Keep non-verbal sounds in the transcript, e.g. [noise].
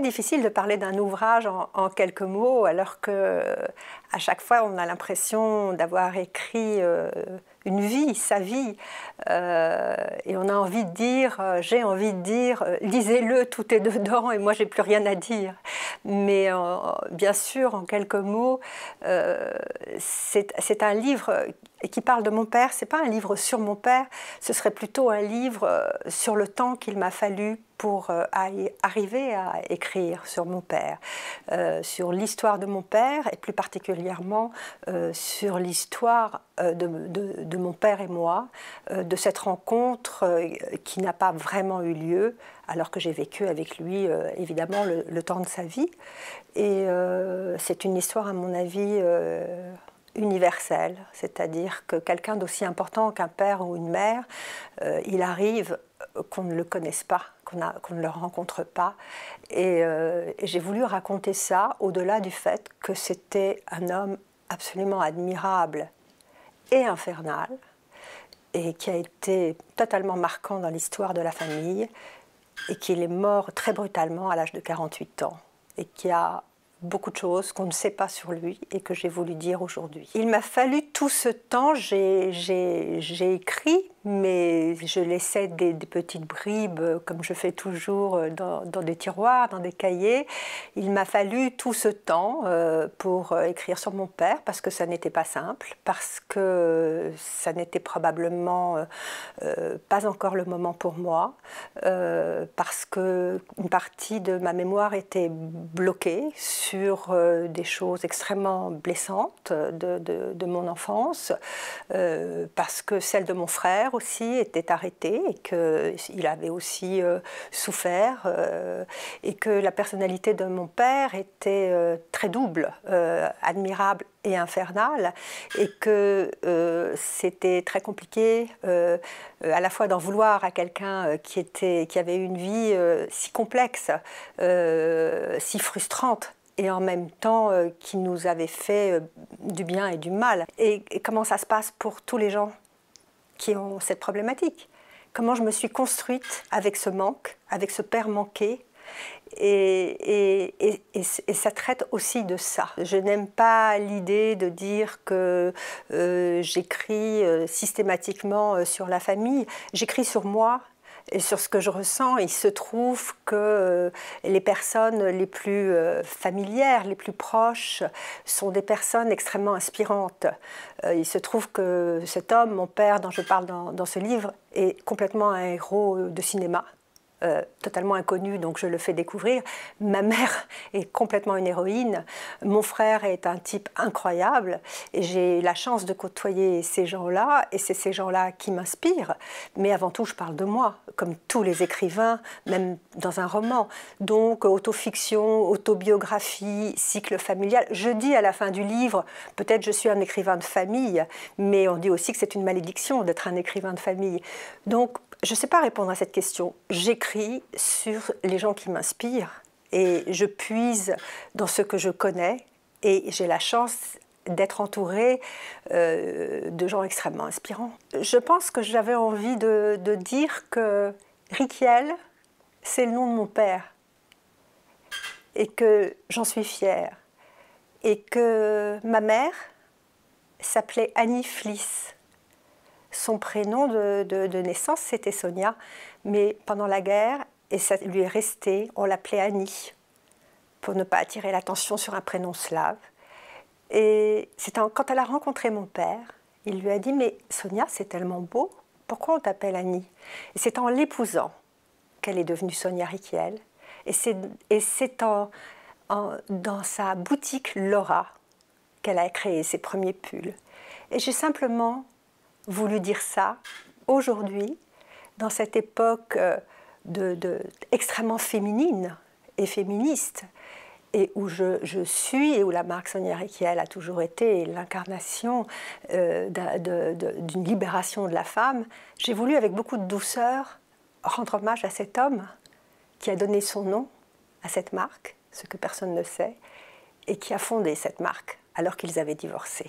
difficile de parler d'un ouvrage en, quelques mots, alors que euh, à chaque fois, on a l'impression d'avoir écrit euh, une vie, sa vie, euh, et on a envie de dire, j'ai envie de dire, lisez-le, tout est dedans, et moi, j'ai plus rien à dire. Mais bien sûr, en quelques mots, c'est un livre qui parle de mon père. C'est pas un livre sur mon père, ce serait plutôt un livre sur le temps qu'il m'a fallu pour euh, arriver à écrire sur mon père, euh, sur l'histoire de mon père et plus particulièrement euh, sur l'histoire de, mon père et moi, de cette rencontre qui n'a pas vraiment eu lieu alors que j'ai vécu avec lui évidemment le, temps de sa vie. Et c'est une histoire à mon avis universelle, c'est-à-dire que quelqu'un d'aussi important qu'un père ou une mère, il arrive qu'on ne le connaisse pas qu'on ne le rencontre pas. Et, euh, et j'ai voulu raconter ça au-delà du fait que c'était un homme absolument admirable et infernal, et qui a été totalement marquant dans l'histoire de la famille, et qu'il est mort très brutalement à l'âge de 48 ans, et qui a beaucoup de choses qu'on ne sait pas sur lui et que j'ai voulu dire aujourd'hui. Il m'a fallu tout ce temps, j'ai écrit, mais je laissais des, petites bribes, euh, comme je fais toujours, euh, dans, des tiroirs, dans des cahiers. Il m'a fallu tout ce temps euh, pour écrire sur mon père, parce que ça n'était pas simple, parce que ça n'était probablement euh, euh, pas encore le moment pour moi, euh, parce que une partie de ma mémoire était bloquée sur des choses extrêmement blessantes de, de mon enfance, parce que celle de mon frère aussi était arrêtée et qu'il avait aussi souffert, et que la personnalité de mon père était très double, admirable et infernale, et que euh, c'était très compliqué euh, à la fois d'en vouloir à quelqu'un euh, qui, était, qui avait une vie si complexe, si frustrante, et en même temps qui nous avait fait du bien et du mal. et comment ça se passe pour tous les gens qui ont cette problématique Comment je me suis construite avec ce manque, avec ce père manqué, et, ça traite aussi de ça. Je n'aime pas l'idée de dire que euh, j'écris euh, systématiquement euh, sur la famille. J'écris sur moi, et sur ce que je ressens. Il se trouve que les personnes les plus familières, les plus proches, sont des personnes extrêmement inspirantes. Il se trouve que cet homme, mon père, dont je parle dans ce livre, est complètement un héros de cinéma. Euh, totalement inconnu, donc je le fais découvrir. Ma mère [laughs] est complètement une héroïne. Mon frère est un type incroyable. Et j'ai la chance de côtoyer ces gens-là. Et c'est ces gens-là qui m'inspirent. Mais avant tout, je parle de moi, comme tous les écrivains, même dans un roman. Donc, autofiction, autobiographie, cycle familial. Je dis à la fin du livre, peut-être je suis un écrivain de famille, mais on dit aussi que c'est une malédiction d'être un écrivain de famille. Donc, je ne sais pas répondre à cette question. J'écris sur les gens qui m'inspirent et je puise dans ce que je connais et j'ai la chance d'être entourée euh, de gens extrêmement inspirants. Je pense que j'avais envie de, dire que Riquiel, c'est le nom de mon père et que j'en suis fière et que ma mère s'appelait Annie Fliss son prénom de, naissance, c'était Sonia. Mais pendant la guerre, et ça lui est resté, on l'appelait Annie, pour ne pas attirer l'attention sur un prénom slave. Et c'est quand elle a rencontré mon père, il lui a dit Mais Sonia, c'est tellement beau, pourquoi on t'appelle Annie Et c'est en l'épousant qu'elle est devenue Sonia Riquiel. Et c'est en, dans sa boutique Laura qu'elle a créé ses premiers pulls. Et j'ai simplement voulu dire ça aujourd'hui, dans cette époque euh, de, extrêmement féminine et féministe, et où je, je suis, et où la marque Sonia Riquel a toujours été l'incarnation euh, d'une libération de la femme, j'ai voulu avec beaucoup de douceur rendre hommage à cet homme qui a donné son nom à cette marque, ce que personne ne sait, et qui a fondé cette marque alors qu'ils avaient divorcé.